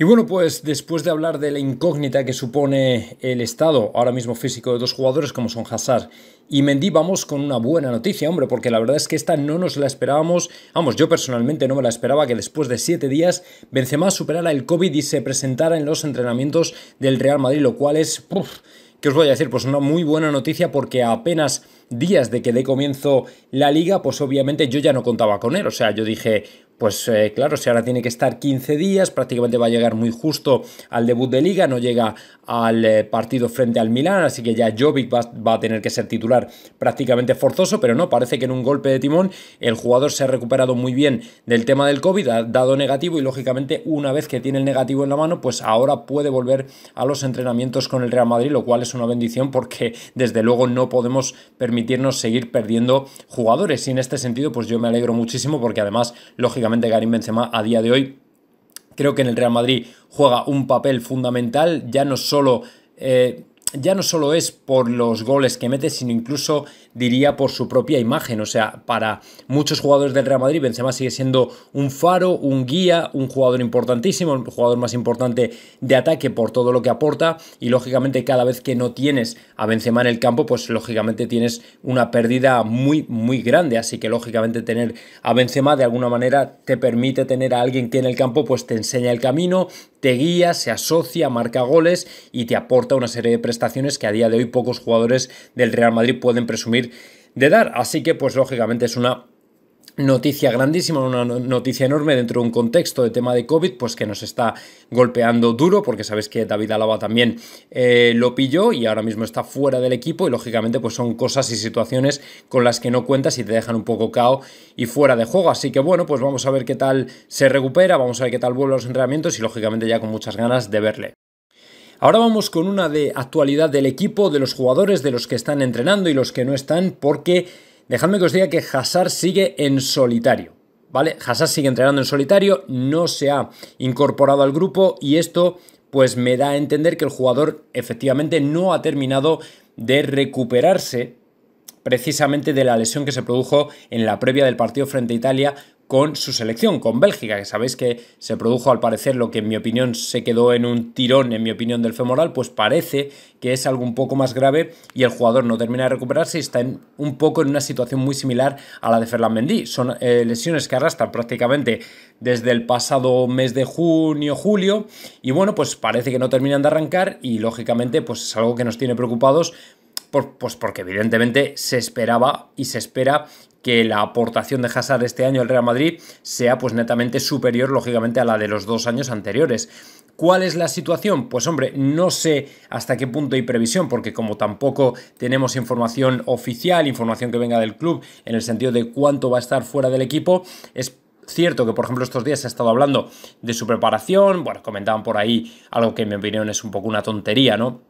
Y bueno, pues después de hablar de la incógnita que supone el estado ahora mismo físico de dos jugadores como son Hazard y Mendy, vamos con una buena noticia, hombre, porque la verdad es que esta no nos la esperábamos. Vamos, yo personalmente no me la esperaba que después de siete días Benzema superara el COVID y se presentara en los entrenamientos del Real Madrid, lo cual es... puff, ¿Qué os voy a decir? Pues una muy buena noticia porque apenas días de que dé comienzo la liga, pues obviamente yo ya no contaba con él. O sea, yo dije, pues eh, claro, si ahora tiene que estar 15 días, prácticamente va a llegar muy justo al debut de liga, no llega al eh, partido frente al Milán, así que ya Jovic va, va, a tener que ser titular prácticamente forzoso, pero no, parece que en un golpe de timón el jugador se ha recuperado muy bien del tema del COVID, ha dado negativo y lógicamente una vez que tiene el negativo en la mano, pues ahora puede volver a los entrenamientos con el Real Madrid, lo cual es una bendición porque desde luego no podemos permitirnos seguir perdiendo jugadores y en este sentido pues yo me alegro muchísimo porque además lógicamente Garín Karim Benzema a día de hoy creo que en el Real Madrid juega un papel fundamental, ya no solo... Eh, ya no solo es por los goles que mete, sino incluso diría por su propia imagen. O sea, para muchos jugadores del Real Madrid, Benzema sigue siendo un faro, un guía, un jugador importantísimo, un jugador más importante de ataque por todo lo que aporta. Y lógicamente, cada vez que no tienes a Benzema en el campo, pues lógicamente tienes una pérdida muy, muy grande. Así que lógicamente tener a Benzema de alguna manera te permite tener a alguien que en el campo pues te enseña el camino, te guía, se asocia, marca goles y te aporta una serie de prestaciones que a día de hoy pocos jugadores del Real Madrid pueden presumir de dar. Así que, pues lógicamente es una noticia grandísima, una noticia enorme dentro de un contexto de tema de COVID, pues que nos está golpeando duro, porque sabes que David Alaba también eh, lo pilló y ahora mismo está fuera del equipo y lógicamente pues son cosas y situaciones con las que no cuentas y te dejan un poco cao y fuera de juego. Así que bueno, pues vamos a ver qué tal se recupera, vamos a ver qué tal vuelven los entrenamientos y lógicamente ya con muchas ganas de verle. Ahora vamos con una de actualidad del equipo, de los jugadores, de los que están entrenando y los que no están, porque Dejadme que os diga que Hazard sigue en solitario. ¿Vale? Hazard sigue entrenando en solitario, no se ha incorporado al grupo y esto pues me da a entender que el jugador efectivamente no ha terminado de recuperarse precisamente de la lesión que se produjo en la previa del partido frente a Italia con su selección, con Bélgica, que sabéis que se produjo al parecer lo que en mi opinión se quedó en un tirón, en mi opinión, del femoral, pues parece que es algo un poco más grave y el jugador no termina de recuperarse y está en, un poco en una situación muy similar a la de Ferland Mendy. Son eh, lesiones que arrastran prácticamente desde el pasado mes de junio, julio, y bueno, pues parece que no terminan de arrancar y lógicamente pues es algo que nos tiene preocupados pues porque evidentemente se esperaba y se espera que la aportación de Hazard este año al Real Madrid sea pues netamente superior lógicamente a la de los dos años anteriores. ¿Cuál es la situación? Pues hombre, no sé hasta qué punto hay previsión, porque como tampoco tenemos información oficial, información que venga del club, en el sentido de cuánto va a estar fuera del equipo, es cierto que, por ejemplo, estos días se ha estado hablando de su preparación, bueno, comentaban por ahí algo que en mi opinión es un poco una tontería, ¿no?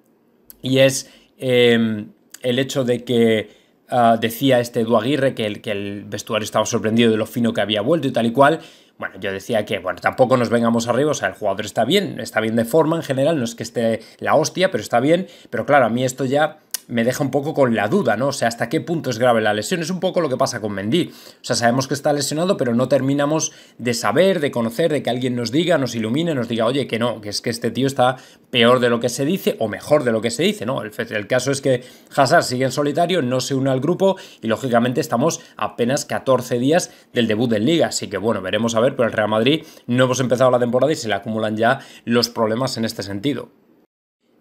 Y es eh, el hecho de que Ah, decía este Edu Aguirre que el, que el vestuario estaba sorprendido de lo fino que había vuelto y tal y cual. Bueno, yo decía que, bueno, tampoco nos vengamos arriba, o sea, el jugador está bien, está bien de forma en general, no es que esté la hostia, pero está bien, pero claro, a mí esto ya me deja un poco con la duda, ¿no? O sea, hasta qué punto es grave la lesión. Es un poco lo que pasa con Mendy. O sea, sabemos que está lesionado, pero no terminamos de saber, de conocer, de que alguien nos diga, nos ilumine, nos diga, oye, que no, que es que este tío está peor de lo que se dice o mejor de lo que se dice, ¿no? El, caso es que Hazard sigue en solitario, no se une al grupo y lógicamente estamos apenas 14 días del debut en Liga. Así que bueno, veremos a ver, pero el Real Madrid no hemos empezado la temporada y se le acumulan ya los problemas en este sentido.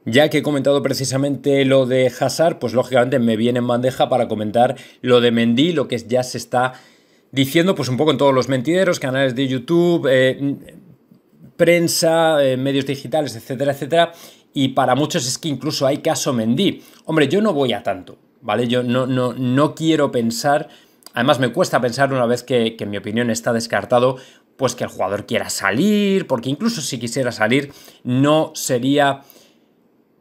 Ya que he comentado precisamente lo de Hazard, pues lógicamente me viene en bandeja para comentar lo de Mendy, lo que ya se está diciendo pues un poco en todos los mentideros, canales de YouTube, eh, prensa, eh, medios digitales, etcétera, etcétera. Y para muchos es que incluso hay caso Mendy. Hombre, yo no voy a tanto, ¿vale? Yo no, no, no quiero pensar, además me cuesta pensar una vez que, que mi opinión está descartado, pues que el jugador quiera salir, porque incluso si quisiera salir no sería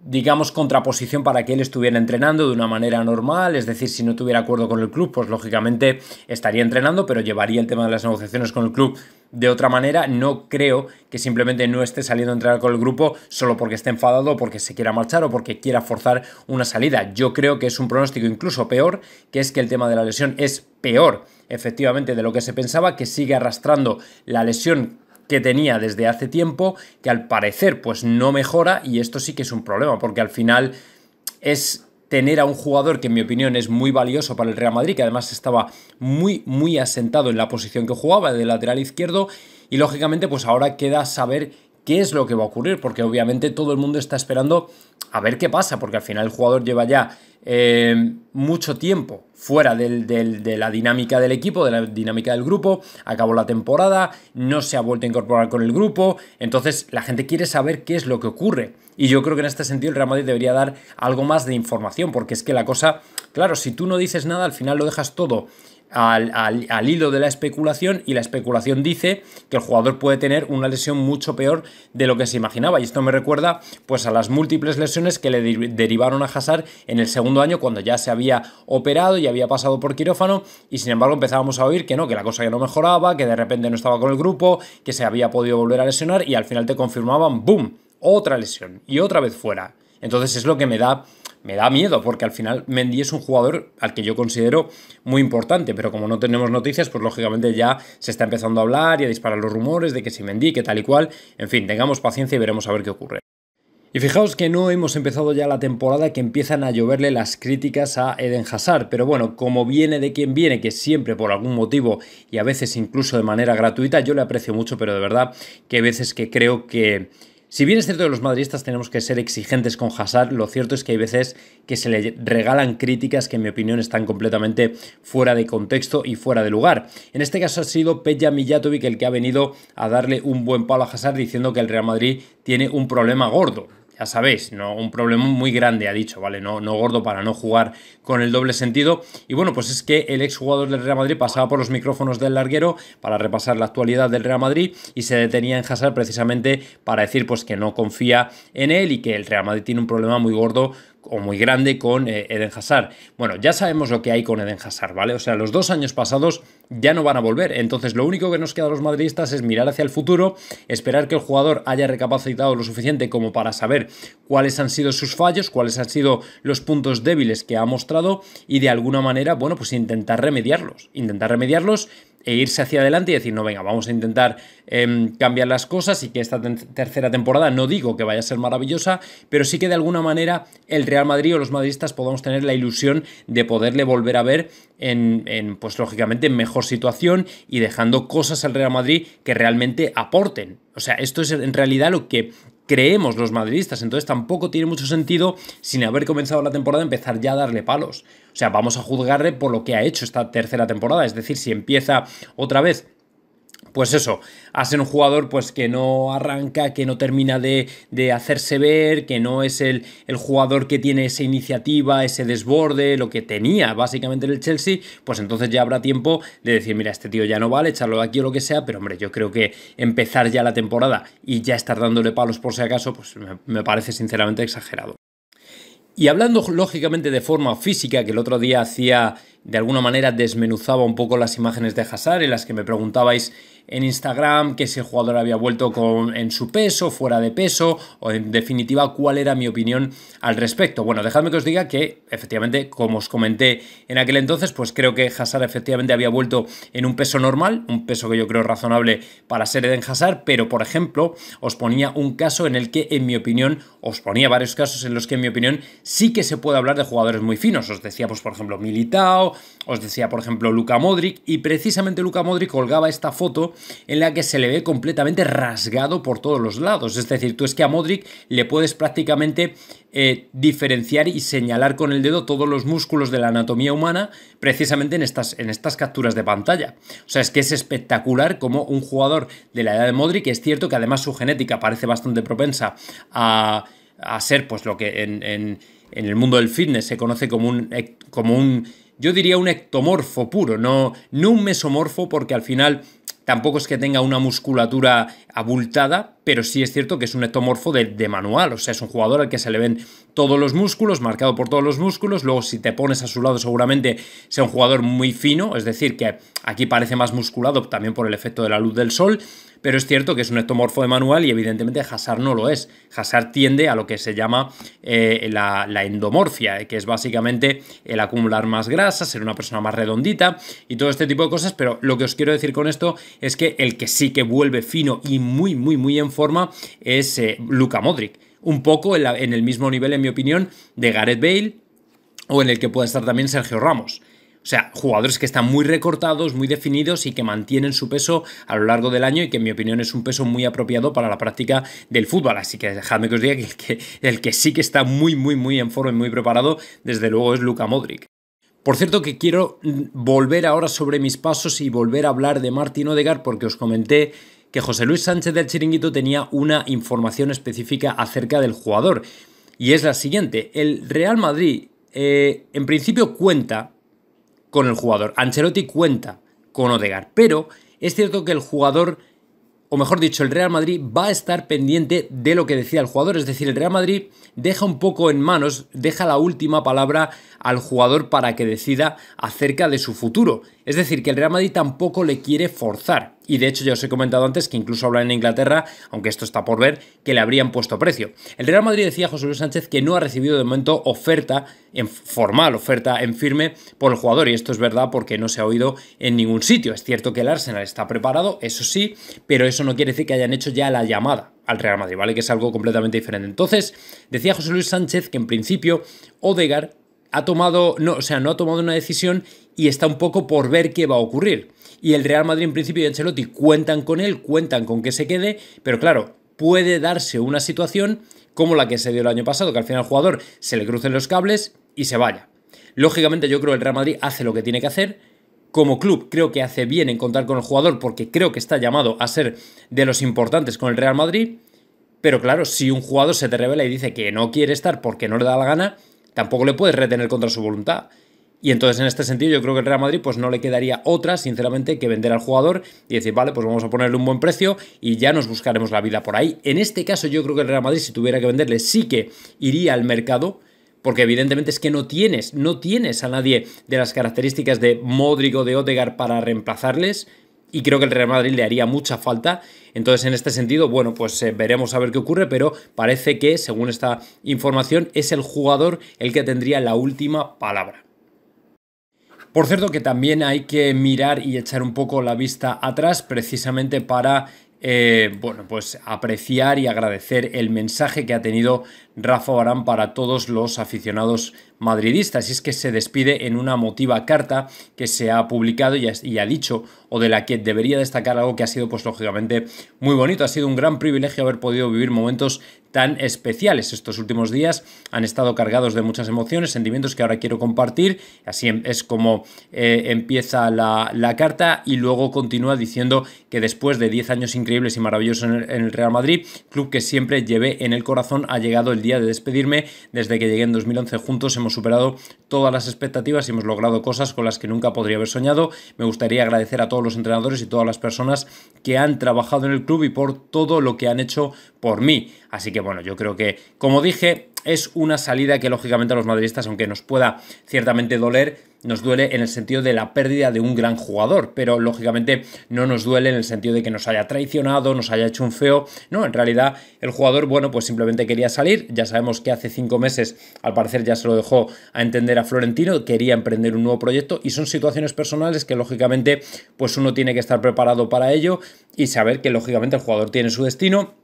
digamos, contraposición para que él estuviera entrenando de una manera normal, es decir, si no tuviera acuerdo con el club, pues lógicamente estaría entrenando, pero llevaría el tema de las negociaciones con el club de otra manera. No creo que simplemente no esté saliendo a entrenar con el grupo solo porque esté enfadado, porque se quiera marchar o porque quiera forzar una salida. Yo creo que es un pronóstico incluso peor, que es que el tema de la lesión es peor efectivamente de lo que se pensaba, que sigue arrastrando la lesión que tenía desde hace tiempo, que al parecer pues no mejora y esto sí que es un problema, porque al final es tener a un jugador que en mi opinión es muy valioso para el Real Madrid, que además estaba muy, muy asentado en la posición que jugaba de lateral izquierdo y lógicamente pues ahora queda saber qué es lo que va a ocurrir, porque obviamente todo el mundo está esperando a ver qué pasa, porque al final el jugador lleva ya eh, mucho tiempo fuera de la dinámica del equipo, de la dinámica del grupo, acabó la temporada, no se ha vuelto a incorporar con el grupo, entonces la gente quiere saber qué es lo que ocurre. Y yo creo que en este sentido el Real Madrid debería dar algo más de información, porque es que la cosa, claro, si tú no dices nada, al final lo dejas todo al, hilo de la especulación y la especulación dice que el jugador puede tener una lesión mucho peor de lo que se imaginaba y esto me recuerda pues a las múltiples lesiones que le derivaron a Hazard en el segundo año cuando ya se había operado y había pasado por quirófano y sin embargo empezábamos a oír que no, que la cosa ya no mejoraba, que de repente no estaba con el grupo, que se había podido volver a lesionar y al final te confirmaban, ¡boom!, otra lesión y otra vez fuera. Entonces es lo que me da me da miedo, porque al final Mendy es un jugador al que yo considero muy importante, pero como no tenemos noticias, pues lógicamente ya se está empezando a hablar y a disparar los rumores de que si Mendy, que tal y cual, en fin, tengamos paciencia y veremos a ver qué ocurre. Y fijaos que no hemos empezado ya la temporada que empiezan a lloverle las críticas a Eden Hazard, pero bueno, como viene de quien viene, que siempre por algún motivo y a veces incluso de manera gratuita, yo le aprecio mucho, pero de verdad que hay veces que creo que si bien es cierto que los madridistas tenemos que ser exigentes con Hazard, lo cierto es que hay veces que se le regalan críticas que en mi opinión están completamente fuera de contexto y fuera de lugar. En este caso ha sido Pella Mijatovic el que ha venido a darle un buen palo a Hazard diciendo que el Real Madrid tiene un problema gordo ya sabéis, no, un problema muy grande, ha dicho, ¿vale? No, no gordo para no jugar con el doble sentido. Y bueno, pues es que el exjugador del Real Madrid pasaba por los micrófonos del larguero para repasar la actualidad del Real Madrid y se detenía en Hazard precisamente para decir pues que no confía en él y que el Real Madrid tiene un problema muy gordo o muy grande con eh, Eden Hazard. Bueno, ya sabemos lo que hay con Eden Hazard, ¿vale? O sea, los dos años pasados ya no van a volver. Entonces, lo único que nos queda a los madridistas es mirar hacia el futuro, esperar que el jugador haya recapacitado lo suficiente como para saber cuáles han sido sus fallos, cuáles han sido los puntos débiles que ha mostrado y de alguna manera, bueno, pues intentar remediarlos. Intentar remediarlos e irse hacia adelante y decir, no, venga, vamos a intentar em, cambiar las cosas y que esta tercera temporada, no digo que vaya a ser maravillosa, pero sí que de alguna manera el Real Madrid o los madridistas podamos tener la ilusión de poderle volver a ver en, en pues lógicamente, en mejor situación y dejando cosas al Real Madrid que realmente aporten. O sea, esto es en realidad lo que creemos los madridistas. Entonces tampoco tiene mucho sentido, sin haber comenzado la temporada, empezar ya a darle palos. O sea, vamos a juzgarle por lo que ha hecho esta tercera temporada. Es decir, si empieza otra vez pues eso, a un jugador pues que no arranca, que no termina de, hacerse ver, que no es el, jugador que tiene esa iniciativa, ese desborde, lo que tenía básicamente en el Chelsea, pues entonces ya habrá tiempo de decir, mira, este tío ya no vale, echarlo aquí o lo que sea, pero hombre, yo creo que empezar ya la temporada y ya estar dándole palos por si acaso, pues me, me parece sinceramente exagerado. Y hablando lógicamente de forma física, que el otro día hacía, de alguna manera desmenuzaba un poco las imágenes de Hazard en las que me preguntabais en Instagram que ese jugador había vuelto con, en su peso, fuera de peso, o en definitiva cuál era mi opinión al respecto. Bueno, dejadme que os diga que efectivamente, como os comenté en aquel entonces, pues creo que Hazard efectivamente había vuelto en un peso normal, un peso que yo creo razonable para ser Eden Hazard, pero por ejemplo os ponía un caso en el que en mi opinión, os ponía varios casos en los que en mi opinión sí que se puede hablar de jugadores muy finos. Os decía pues por ejemplo Militao, os decía por ejemplo Luka Modric y precisamente Luka Modric colgaba esta foto en la que se le ve completamente rasgado por todos los lados. Es decir, tú es que a Modric le puedes prácticamente eh, diferenciar y señalar con el dedo todos los músculos de la anatomía humana precisamente en estas, capturas de pantalla. O sea, es que es espectacular como un jugador de la edad de Modric, es cierto que además su genética parece bastante propensa a, ser pues lo que en, el mundo del fitness se conoce como un... Como un yo diría un ectomorfo puro, no, no un mesomorfo porque al final Tampoco es que tenga una musculatura abultada, pero sí es cierto que es un ectomorfo de, de, manual, o sea, es un jugador al que se le ven todos los músculos, marcado por todos los músculos, luego si te pones a su lado seguramente sea un jugador muy fino, es decir, que aquí parece más musculado también por el efecto de la luz del sol, pero es cierto que es un ectomorfo de manual y evidentemente Hazard no lo es. Hazard tiende a lo que se llama eh, la, endomorfia, eh, que es básicamente el acumular más grasa, ser una persona más redondita y todo este tipo de cosas. Pero lo que os quiero decir con esto es que el que sí que vuelve fino y muy, muy, muy en forma es eh, Luca Modric. Un poco en, el mismo nivel, en mi opinión, de Gareth Bale, o en el que puede estar también Sergio Ramos. O sea, jugadores que están muy recortados, muy definidos y que mantienen su peso a lo largo del año y que en mi opinión es un peso muy apropiado para la práctica del fútbol. Así que dejadme que os diga que el que, sí que está muy, muy, muy en forma y muy preparado, desde luego es Luka Modric. Por cierto que quiero volver ahora sobre mis pasos y volver a hablar de Martín Odegar porque os comenté que José Luis Sánchez del Chiringuito tenía una información específica acerca del jugador. Y es la siguiente, el Real Madrid eh, en principio cuenta con el jugador. Ancelotti cuenta con Odegar, pero es cierto que el jugador, o mejor dicho, el Real Madrid va a estar pendiente de lo que decía el jugador, es decir, el Real Madrid deja un poco en manos, deja la última palabra al jugador para que decida acerca de su futuro. Es decir, que el Real Madrid tampoco le quiere forzar y de hecho ya os he comentado antes que incluso hablan en Inglaterra, aunque esto está por ver, que le habrían puesto precio. El Real Madrid decía José Luis Sánchez que no ha recibido de momento oferta en formal, oferta en firme por el jugador y esto es verdad porque no se ha oído en ningún sitio. Es cierto que el Arsenal está preparado, eso sí, pero eso no quiere decir que hayan hecho ya la llamada al Real Madrid, ¿vale? Que es algo completamente diferente. Entonces, decía José Luis Sánchez que en principio Odegar ha tomado, no, o sea, no ha tomado una decisión y está un poco por ver qué va a ocurrir. Y el Real Madrid en principio y Ancelotti cuentan con él, cuentan con que se quede, pero claro, puede darse una situación como la que se dio el año pasado, que al final al jugador se le crucen los cables y se vaya. Lógicamente yo creo que el Real Madrid hace lo que tiene que hacer, como club creo que hace bien en contar con el jugador porque creo que está llamado a ser de los importantes con el Real Madrid. Pero claro, si un jugador se te revela y dice que no quiere estar porque no le da la gana, tampoco le puedes retener contra su voluntad. Y entonces en este sentido yo creo que el Real Madrid pues no le quedaría otra, sinceramente, que vender al jugador y decir, vale, pues vamos a ponerle un buen precio y ya nos buscaremos la vida por ahí. En este caso yo creo que el Real Madrid si tuviera que venderle sí que iría al mercado. Porque evidentemente es que no tienes, no tienes a nadie de las características de Modric o de Odegar para reemplazarles y creo que el Real Madrid le haría mucha falta. Entonces, en este sentido, bueno, pues eh, veremos a ver qué ocurre, pero parece que, según esta información, es el jugador el que tendría la última palabra. Por cierto, que también hay que mirar y echar un poco la vista atrás precisamente para eh, bueno, pues apreciar y agradecer el mensaje que ha tenido Rafa Barán para todos los aficionados madridistas. Y es que se despide en una emotiva carta que se ha publicado y ha, y ha dicho, o de la que debería destacar algo que ha sido, pues lógicamente, muy bonito. Ha sido un gran privilegio haber podido vivir momentos tan especiales. Estos últimos días han estado cargados de muchas emociones, sentimientos que ahora quiero compartir. Así em, es como eh, empieza la, la, carta y luego continúa diciendo que después de 10 años increíbles y maravillosos en el, Real Madrid, club que siempre llevé en el corazón, ha llegado el día de despedirme. Desde que llegué en 2011 juntos hemos superado todas las expectativas y hemos logrado cosas con las que nunca podría haber soñado. Me gustaría agradecer a todos los entrenadores y todas las personas que han trabajado en el club y por todo lo que han hecho por mí. Así que bueno, yo creo que, como dije, es una salida que lógicamente a los madridistas, aunque nos pueda ciertamente doler, nos duele en el sentido de la pérdida de un gran jugador, pero lógicamente no nos duele en el sentido de que nos haya traicionado, nos haya hecho un feo, no, en realidad el jugador, bueno, pues simplemente quería salir, ya sabemos que hace cinco meses al parecer ya se lo dejó a entender a Florentino, quería emprender un nuevo proyecto y son situaciones personales que lógicamente pues uno tiene que estar preparado para ello y saber que lógicamente el jugador tiene su destino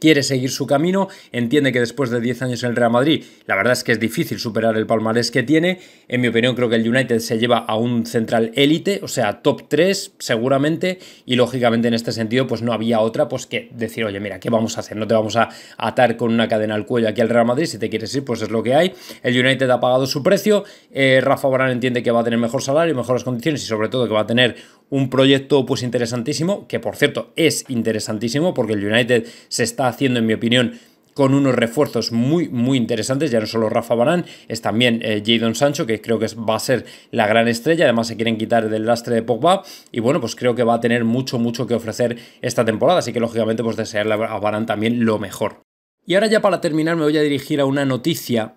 quiere seguir su camino, entiende que después de 10 años en el Real Madrid, la verdad es que es difícil superar el palmarés que tiene. En mi opinión, creo que el United se lleva a un central élite, o sea, top 3 seguramente, y lógicamente en este sentido, pues no había otra pues que decir, oye, mira, ¿qué vamos a hacer? No te vamos a atar con una cadena al cuello aquí al Real Madrid, si te quieres ir, pues es lo que hay. El United ha pagado su precio, eh, Rafa Barán entiende que va a tener mejor salario, mejores condiciones y sobre todo que va a tener un proyecto pues interesantísimo, que por cierto es interesantísimo porque el United se está haciendo, en mi opinión, con unos refuerzos muy, muy interesantes. Ya no solo Rafa Barán, es también eh, Jadon Sancho, que creo que va a ser la gran estrella. Además, se quieren quitar del lastre de Pogba. Y bueno, pues creo que va a tener mucho, mucho que ofrecer esta temporada. Así que, lógicamente, pues desearle a Barán también lo mejor. Y ahora ya para terminar me voy a dirigir a una noticia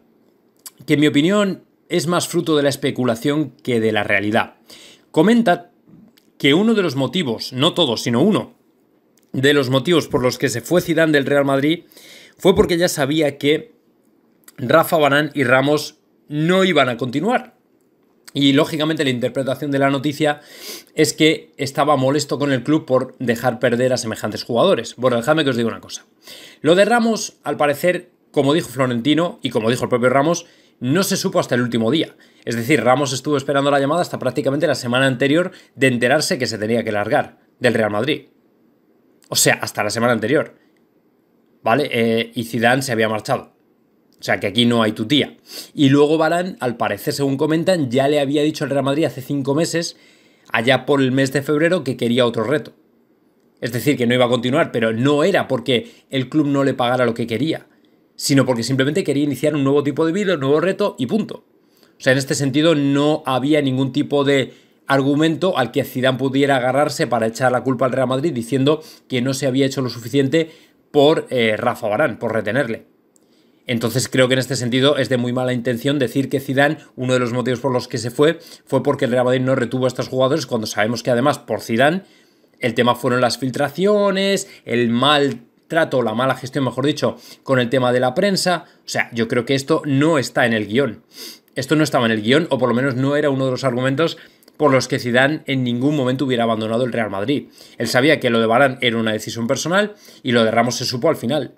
que en mi opinión es más fruto de la especulación que de la realidad. Comenta que uno de los motivos, no todos, sino uno, de los motivos por los que se fue Zidane del Real Madrid fue porque ya sabía que Rafa Barán y Ramos no iban a continuar. Y lógicamente la interpretación de la noticia es que estaba molesto con el club por dejar perder a semejantes jugadores. Bueno, dejadme que os diga una cosa. Lo de Ramos, al parecer, como dijo Florentino y como dijo el propio Ramos, no se supo hasta el último día. Es decir, Ramos estuvo esperando la llamada hasta prácticamente la semana anterior de enterarse que se tenía que largar del Real Madrid. O sea, hasta la semana anterior. ¿Vale? Eh, y Zidane se había marchado. O sea, que aquí no hay tu tía. Y luego balán al parecer, según comentan, ya le había dicho al Real Madrid hace cinco meses, allá por el mes de febrero, que quería otro reto. Es decir, que no iba a continuar, pero no era porque el club no le pagara lo que quería, sino porque simplemente quería iniciar un nuevo tipo de vida, un nuevo reto y punto. O sea, en este sentido no había ningún tipo de argumento al que Zidane pudiera agarrarse para echar la culpa al Real Madrid diciendo que no se había hecho lo suficiente por eh, Rafa Barán, por retenerle. Entonces creo que en este sentido es de muy mala intención decir que Zidane, uno de los motivos por los que se fue, fue porque el Real Madrid no retuvo a estos jugadores cuando sabemos que además por Zidane el tema fueron las filtraciones, el mal trato, la mala gestión, mejor dicho, con el tema de la prensa. O sea, yo creo que esto no está en el guión. Esto no estaba en el guión, o por lo menos no era uno de los argumentos por los que Zidane en ningún momento hubiera abandonado el Real Madrid. Él sabía que lo de Barán era una decisión personal y lo de Ramos se supo al final.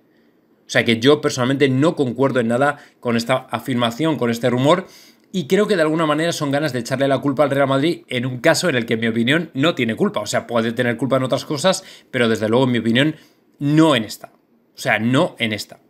O sea que yo personalmente no concuerdo en nada con esta afirmación, con este rumor, y creo que de alguna manera son ganas de echarle la culpa al Real Madrid en un caso en el que, en mi opinión, no tiene culpa. O sea, puede tener culpa en otras cosas, pero desde luego, en mi opinión, no en esta. O sea, no en esta.